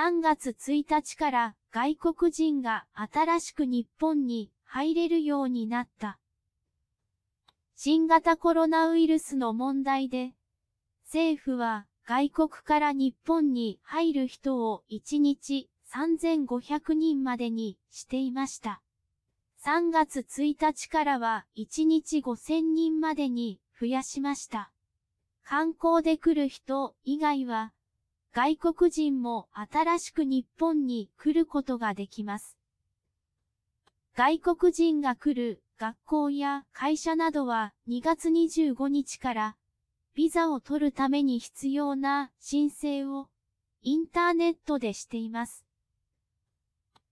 3月1日から外国人が新しく日本に入れるようになった。新型コロナウイルスの問題で、政府は外国から日本に入る人を1日3500人までにしていました。3月1日からは1日5000人までに増やしました。観光で来る人以外は外国人も新しく日本に来ることができます。外国人が来る学校や会社などは2月25日からビザを取るために必要な申請をインターネットでしています。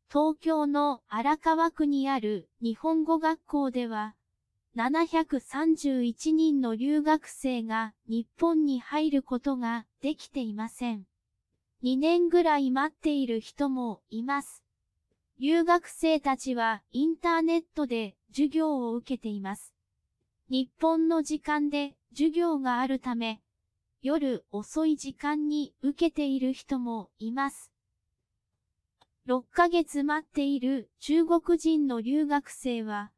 東京の荒川区にある日本語学校では731人の留学生が日本に入ることができていません。2年ぐらい待っている人もいます。留学生たちはインターネットで授業を受けています。日本の時間で授業があるため、夜遅い時間に受けている人もいます。6ヶ月待っている中国人の留学生は、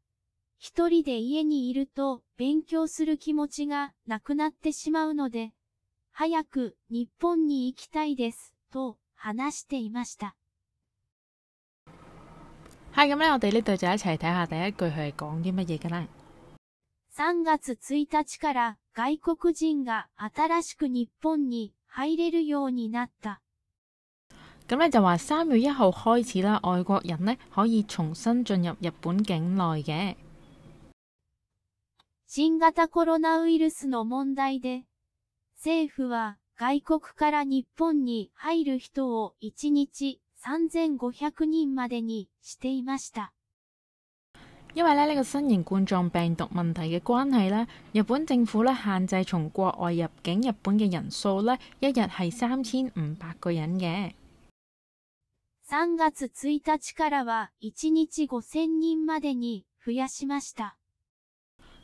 一人で家にいると勉強する気持ちがなくなってしまうので、早く日本に行きたいです、と話していました。係咁咧，我哋呢度就一齊睇下第一句佢係講啲乜嘢㗎啦。3月1日から外国人が新しく日本に入れるようになった。咁咧就話三月一號開始啦，外國人呢可以重新進入日本境內嘅。新型コロナウイルスの問題で、政府は外国から日本に入る人を1日3500人までにしていました。因咧呢新型冠病毒嘅咧，日本政府咧限制外入境日本嘅人咧，一日三千五百人嘅。3月1日からは一日5000人までに増やしました。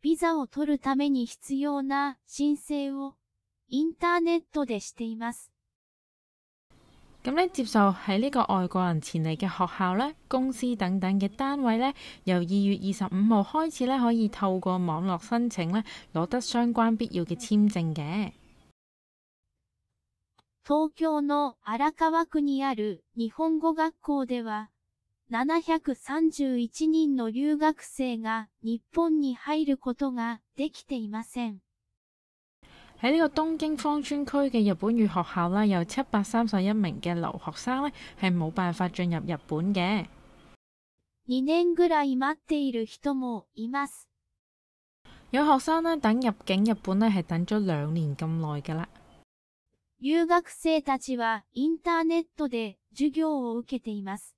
ビザを取るために必要な申請をインターネットでしています。咁咧，接受喺呢個外國人前嚟嘅學校咧、公司等等嘅單位咧，由二月二十五號開始咧，可以透過網絡申請咧，攞得相關必要嘅簽證嘅。東京の荒川区にある日本語学校では、731人の留学生が日本に入ることができていません。喺呢個東京芳村區嘅日本語學校啦，有七百三十一名嘅留學生呢係冇辦法進入日本嘅。二年ぐらい待っている人もいます。有學生呢等入境日本呢係等咗兩年咁耐㗎啦。留学生たちはインターネットで授業を受けています。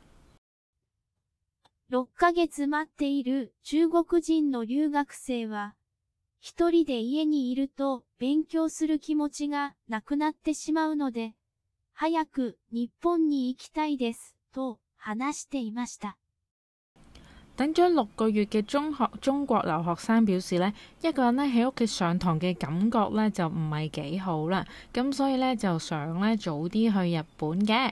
6ヶ月待っている中国人の留学生は、一人で家にいると勉強する気持ちがなくなってしまうので、早く日本に行きたいです、と話していました。等咗六個月嘅中學中國留學生表示呢，一個人咧喺屋企上堂嘅感覺呢就唔係幾好啦，咁所以呢，就想呢早啲去日本嘅。